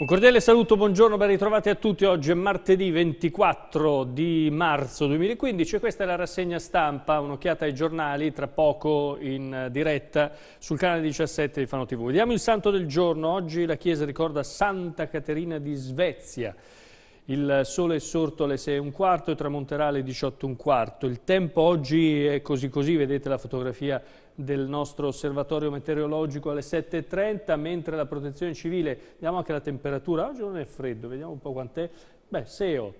Un cordiale saluto, buongiorno, ben ritrovati a tutti. Oggi è martedì 24 di marzo 2015 e questa è la rassegna stampa, un'occhiata ai giornali, tra poco in diretta sul canale 17 di Fano TV. Vediamo il santo del giorno, oggi la Chiesa ricorda Santa Caterina di Svezia. Il sole è sorto alle 6 e un quarto e tramonterà alle 18 e un quarto. Il tempo oggi è così così, vedete la fotografia del nostro osservatorio meteorologico alle 7.30, mentre la protezione civile, vediamo anche la temperatura, oggi non è freddo, vediamo un po' quant'è, Beh, 6.8.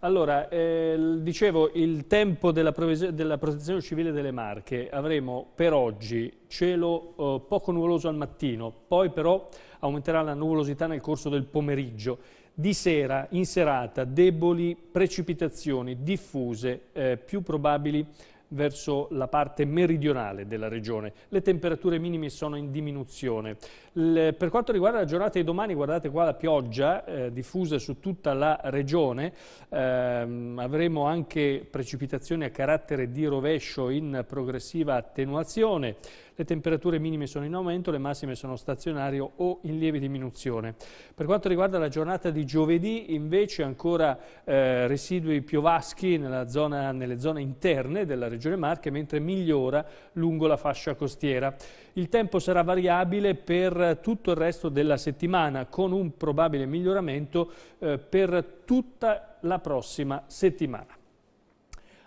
Allora, eh, dicevo, il tempo della, della, protezione civile delle Marche avremo per oggi cielo eh, poco nuvoloso al mattino, poi però aumenterà la nuvolosità nel corso del pomeriggio. Di sera, in serata, deboli precipitazioni diffuse, eh, più probabili verso la parte meridionale della regione. Le temperature minime sono in diminuzione. Le, per quanto riguarda la giornata di domani, guardate qua la pioggia eh, diffusa su tutta la regione. Eh, avremo anche precipitazioni a carattere di rovescio in progressiva attenuazione. Le temperature minime sono in aumento, le massime sono stazionarie o in lieve diminuzione. Per quanto riguarda la giornata di giovedì, invece ancora eh, residui piovaschi zona, nelle zone interne della regione Marche, mentre migliora lungo la fascia costiera. Il tempo sarà variabile per tutto il resto della settimana, con un probabile miglioramento eh, per tutta la prossima settimana.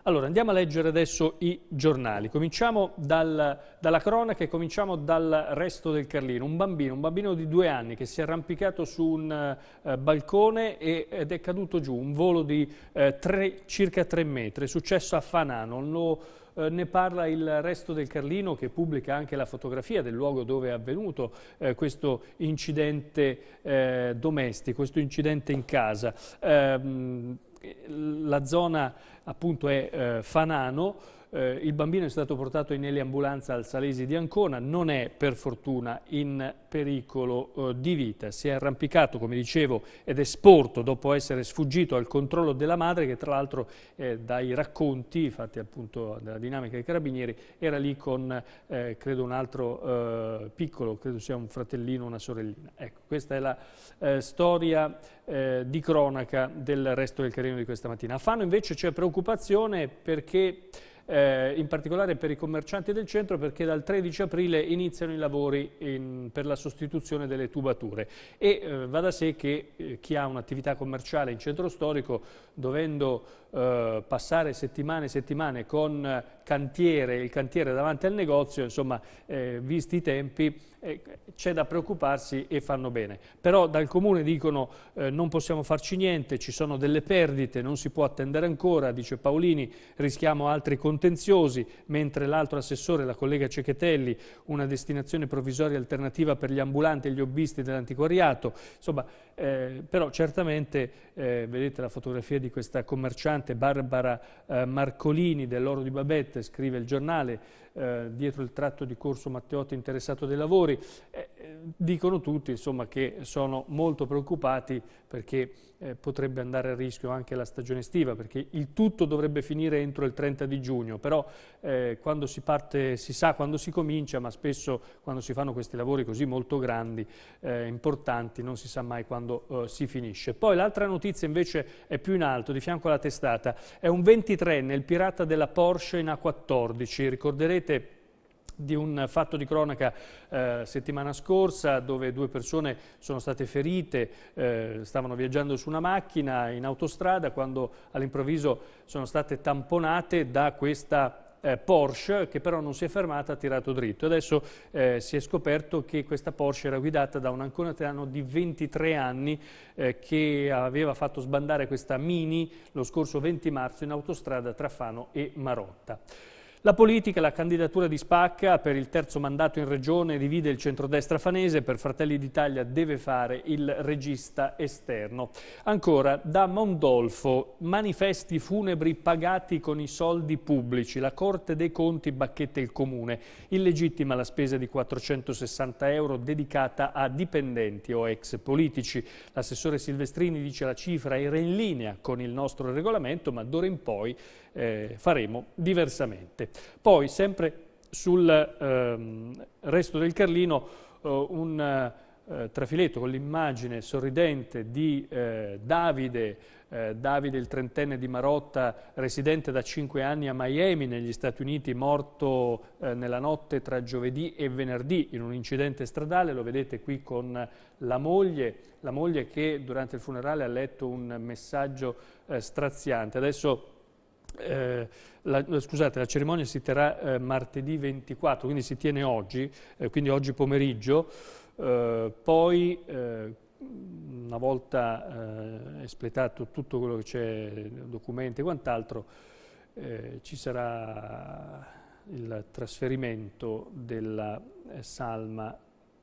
Allora, andiamo a leggere adesso i giornali. Cominciamo dal, dalla cronaca e cominciamo dal resto del Carlino. Un bambino, un bambino di due anni che si è arrampicato su un eh, balcone ed è caduto giù, un volo di eh, tre, circa 3 metri. È successo a Fanano, lo, eh, ne parla il resto del Carlino che pubblica anche la fotografia del luogo dove è avvenuto eh, questo incidente eh, domestico, questo incidente in casa. Ehm, la zona appunto è eh, Fanano, eh, il bambino è stato portato in eliambulanza al Salesi di Ancona, non è per fortuna in pericolo eh, di vita. Si è arrampicato, come dicevo, ed è esporto dopo essere sfuggito al controllo della madre che tra l'altro eh, dai racconti fatti appunto dalla dinamica dei carabinieri era lì con eh, credo un altro eh, piccolo, credo sia un fratellino, una sorellina. Ecco, questa è la eh, storia di cronaca del resto del carino di questa mattina. A Fano invece c'è cioè, preoccupazione perché eh, in particolare per i commercianti del centro perché dal 13 aprile iniziano i lavori in, per la sostituzione delle tubature e eh, va da sé che eh, chi ha un'attività commerciale in centro storico dovendo eh, passare settimane e settimane con cantiere, il cantiere davanti al negozio, insomma eh, visti i tempi c'è da preoccuparsi e fanno bene. Però dal Comune dicono eh, non possiamo farci niente, ci sono delle perdite, non si può attendere ancora, dice Paolini, rischiamo altri contenziosi, mentre l'altro assessore, la collega Cecchetelli, una destinazione provvisoria alternativa per gli ambulanti e gli hobbisti dell'antiquariato. Insomma, eh, però certamente, eh, vedete la fotografia di questa commerciante Barbara eh, Marcolini dell'Oro di Babette, scrive il giornale, eh, dietro il tratto di Corso Matteotti interessato dei lavori. Eh, eh, dicono tutti insomma, che sono molto preoccupati perché eh, potrebbe andare a rischio anche la stagione estiva, perché il tutto dovrebbe finire entro il 30 di giugno, però eh, quando si parte si sa quando si comincia, ma spesso quando si fanno questi lavori così molto grandi, eh, importanti, non si sa mai quando eh, si finisce. Poi l'altra notizia invece è più in alto, di fianco alla testata, è un 23enne, il pirata della Porsche in A14, ricorderete Sapete di un fatto di cronaca eh, settimana scorsa dove due persone sono state ferite, eh, stavano viaggiando su una macchina in autostrada quando all'improvviso sono state tamponate da questa eh, Porsche che però non si è fermata, ha tirato dritto. Adesso eh, si è scoperto che questa Porsche era guidata da un anconateano di 23 anni eh, che aveva fatto sbandare questa Mini lo scorso 20 marzo in autostrada tra Fano e Marotta. La politica, la candidatura di Spacca per il terzo mandato in regione divide il centrodestra fanese, per Fratelli d'Italia deve fare il regista esterno. Ancora, da Mondolfo, manifesti funebri pagati con i soldi pubblici, la Corte dei Conti bacchetta il Comune, illegittima la spesa di 460 euro dedicata a dipendenti o ex politici. L'assessore Silvestrini dice la cifra era in linea con il nostro regolamento, ma d'ora in poi eh, faremo diversamente. Poi, sempre sul ehm, resto del Carlino, eh, un eh, trafiletto con l'immagine sorridente di eh, Davide, eh, Davide il trentenne di Marotta, residente da cinque anni a Miami negli Stati Uniti, morto eh, nella notte tra giovedì e venerdì in un incidente stradale, lo vedete qui con la moglie, la moglie che durante il funerale ha letto un messaggio straziante. Adesso eh, la, eh, scusate, la cerimonia si terrà eh, martedì 24, quindi si tiene oggi, eh, quindi oggi pomeriggio. Eh, poi, una volta espletato tutto quello che c'è, documenti e quant'altro, ci sarà il trasferimento della salma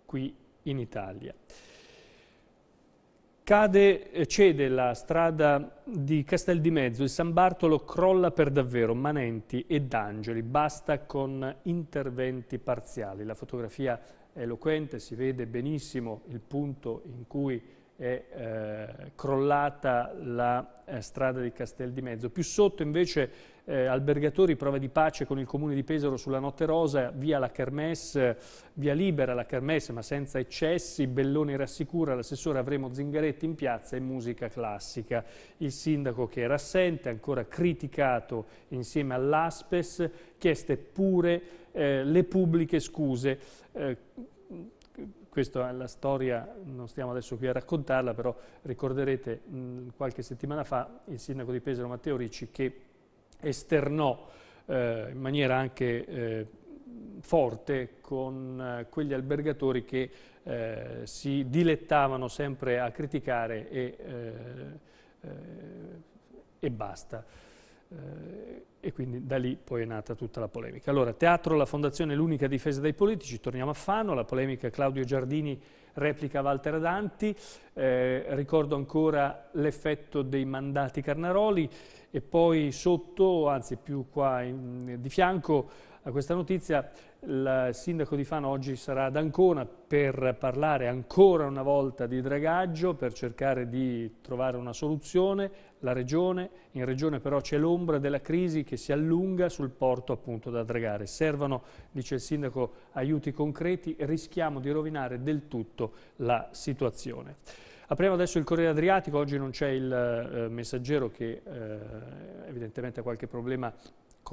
qui in Italia. Cade, eh, cede la strada di Castel di Mezzo, il San Bartolo crolla per davvero, Manenti e D'Angeli, basta con interventi parziali. La fotografia è eloquente, si vede benissimo il punto in cui è eh, crollata la eh, strada di Castel di Mezzo. Più sotto invece eh, albergatori, prova di pace con il comune di Pesaro sulla Notte Rosa, via la Kermesse, via libera la Kermesse ma senza eccessi, Belloni rassicura, l'assessore avremo Zingaretti in piazza e musica classica. Il sindaco che era assente, ancora criticato insieme all'Aspes, chieste pure eh, le pubbliche scuse. Eh, questa è la storia, non stiamo adesso qui a raccontarla, però ricorderete mh, qualche settimana fa il sindaco di Pesaro Matteo Ricci che esternò eh, in maniera anche eh, forte con eh, quegli albergatori che eh, si dilettavano sempre a criticare e, eh, e basta e quindi da lì poi è nata tutta la polemica. Allora, teatro, la fondazione è l'unica difesa dai politici, torniamo a Fano, la polemica Claudio Giardini replica Walter Danti, eh, ricordo ancora l'effetto dei mandati Carnaroli e poi sotto, anzi più qua in, di fianco, a questa notizia, il sindaco di Fano oggi sarà ad Ancona per parlare ancora una volta di dragaggio, per cercare di trovare una soluzione. La regione, in regione però c'è l'ombra della crisi che si allunga sul porto appunto da dragare. Servono, dice il sindaco, aiuti concreti, rischiamo di rovinare del tutto la situazione. Apriamo adesso il Corriere Adriatico, oggi non c'è il eh, messaggero che eh, evidentemente ha qualche problema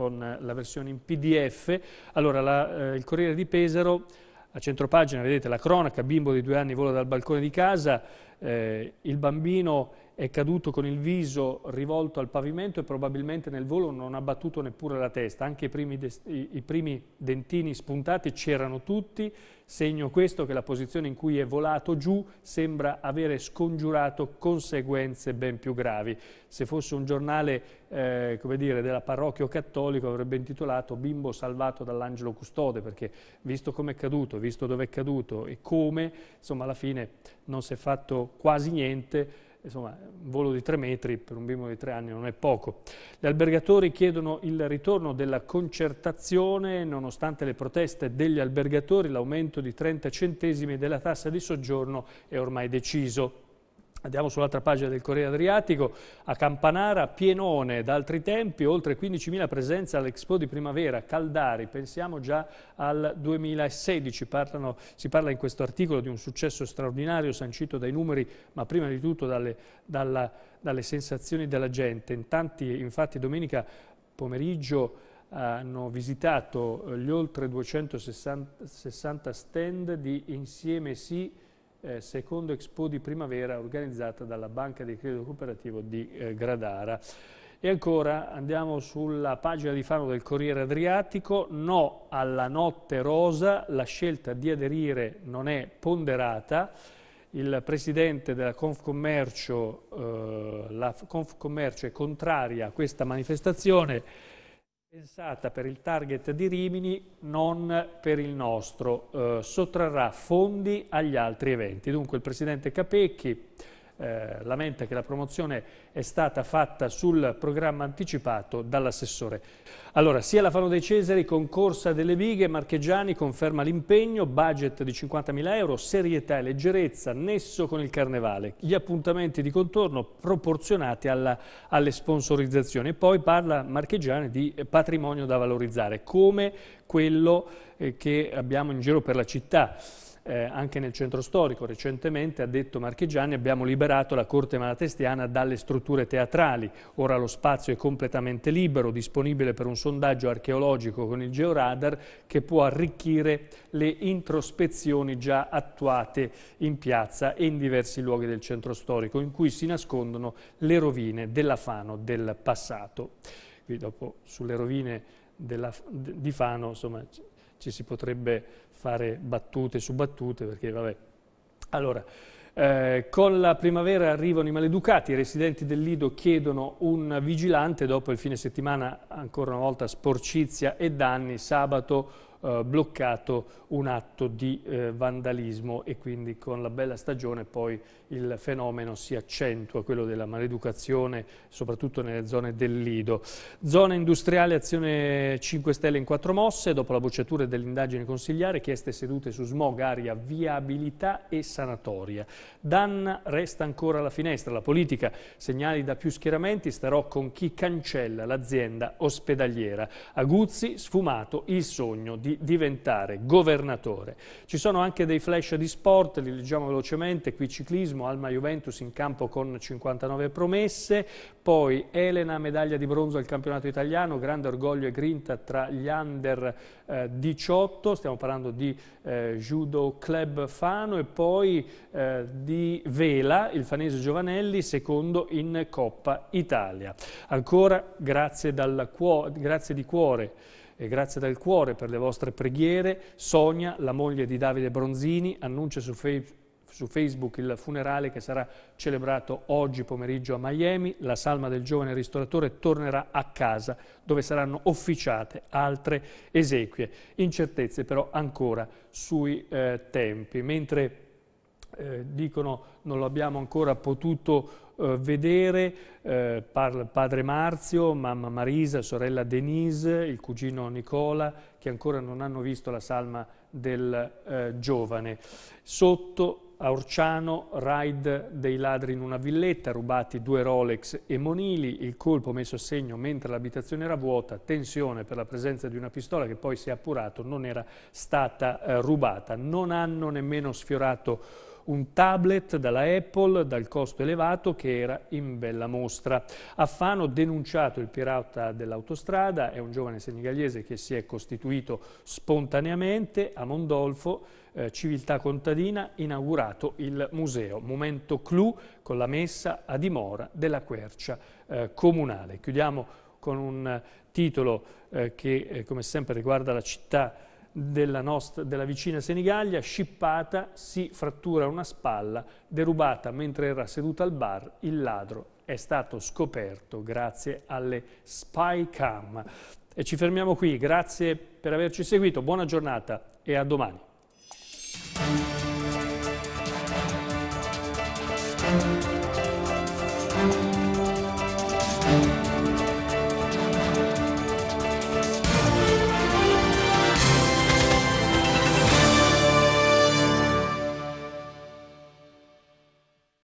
con eh, la versione in PDF. Allora, la, eh, il Corriere di Pesaro, a centropagina vedete la cronaca, bimbo di due anni vola dal balcone di casa, eh, il bambino è caduto con il viso rivolto al pavimento e probabilmente nel volo non ha battuto neppure la testa, anche i primi, i primi dentini spuntati c'erano tutti, segno questo che la posizione in cui è volato giù sembra avere scongiurato conseguenze ben più gravi. Se fosse un giornale eh, dire, della parrocchia cattolico avrebbe intitolato Bimbo salvato dall'angelo custode, perché visto come è caduto, visto dove è caduto e come, insomma alla fine non si è fatto quasi niente, insomma, un volo di 3 metri per un bimbo di 3 anni non è poco. Gli albergatori chiedono il ritorno della concertazione, nonostante le proteste degli albergatori, l'aumento di 30 centesimi della tassa di soggiorno è ormai deciso. Andiamo sull'altra pagina del Corriere Adriatico, a Campanara, Pienone, da altri tempi, oltre 15.000 presenze all'Expo di primavera, Caldari, pensiamo già al 2016, Parlano, si parla in questo articolo di un successo straordinario sancito dai numeri, ma prima di tutto dalle, dalla, dalle sensazioni della gente. In tanti, infatti domenica pomeriggio hanno visitato gli oltre 260 stand di Insieme Sì, eh, secondo Expo di primavera organizzata dalla Banca di Credito Cooperativo di eh, Gradara. E ancora andiamo sulla pagina di Fano del Corriere Adriatico, no alla notte rosa, la scelta di aderire non è ponderata, il presidente della Confcommercio, eh, la Confcommercio è contraria a questa manifestazione, pensata per il target di Rimini, non per il nostro, eh, sottrarrà fondi agli altri eventi. Dunque il Presidente Capecchi eh, lamenta che la promozione è stata fatta sul programma anticipato dall'assessore. Allora, sia la Fano dei Cesari, con Corsa delle bighe, Marchegiani conferma l'impegno, budget di 50.000 euro, serietà e leggerezza, nesso con il carnevale, gli appuntamenti di contorno proporzionati alla, alle sponsorizzazioni. E poi parla Marchegiani di patrimonio da valorizzare, come quello eh, che abbiamo in giro per la città eh, anche nel centro storico recentemente, ha detto Marchigiani abbiamo liberato la corte malatestiana dalle strutture teatrali, ora lo spazio è completamente libero, disponibile per un sondaggio archeologico con il georadar che può arricchire le introspezioni già attuate in piazza e in diversi luoghi del centro storico in cui si nascondono le rovine della Fano del passato. Qui dopo sulle rovine della, di Fano insomma, ci si potrebbe fare battute su battute perché vabbè. Allora, eh, con la primavera arrivano i maleducati, i residenti del Lido chiedono un vigilante, dopo il fine settimana ancora una volta sporcizia e danni, sabato eh, bloccato un atto di eh, vandalismo e quindi con la bella stagione poi il fenomeno si accentua, quello della maleducazione, soprattutto nelle zone del Lido. Zona industriale, azione 5 Stelle in quattro mosse, dopo la bocciatura dell'indagine consigliare, chieste sedute su smog, aria, viabilità e sanatoria. Danna resta ancora alla finestra, la politica, segnali da più schieramenti, starò con chi cancella l'azienda ospedaliera. Aguzzi, sfumato il sogno di di diventare governatore. Ci sono anche dei flash di sport, li leggiamo velocemente, qui ciclismo, Alma Juventus in campo con 59 promesse, poi Elena medaglia di bronzo al campionato italiano, grande orgoglio e grinta tra gli under eh, 18, stiamo parlando di eh, Judo Club Fano e poi eh, di Vela, il fanese Giovanelli, secondo in Coppa Italia. Ancora grazie, dal, grazie di cuore e grazie dal cuore per le vostre preghiere. Sonia, la moglie di Davide Bronzini, annuncia su, fe su Facebook il funerale che sarà celebrato oggi pomeriggio a Miami. La salma del giovane ristoratore tornerà a casa dove saranno officiate altre esequie. Incertezze però ancora sui eh, tempi. Mentre eh, dicono non l'abbiamo ancora potuto eh, vedere, eh, padre Marzio, mamma Marisa, sorella Denise, il cugino Nicola, che ancora non hanno visto la salma del eh, giovane. Sotto a Orciano, raid dei ladri in una villetta, rubati due Rolex e monili, il colpo messo a segno mentre l'abitazione era vuota, tensione per la presenza di una pistola che poi si è appurato non era stata eh, rubata. Non hanno nemmeno sfiorato un tablet dalla Apple dal costo elevato che era in bella mostra. A Fano denunciato il pirata dell'autostrada, è un giovane senegalese che si è costituito spontaneamente a Mondolfo, eh, civiltà contadina, inaugurato il museo, momento clou con la messa a dimora della quercia eh, comunale. Chiudiamo con un titolo eh, che eh, come sempre riguarda la città della, nostra, della vicina Senigallia, scippata, si frattura una spalla, derubata mentre era seduta al bar, il ladro è stato scoperto grazie alle spy cam. E ci fermiamo qui, grazie per averci seguito, buona giornata e a domani.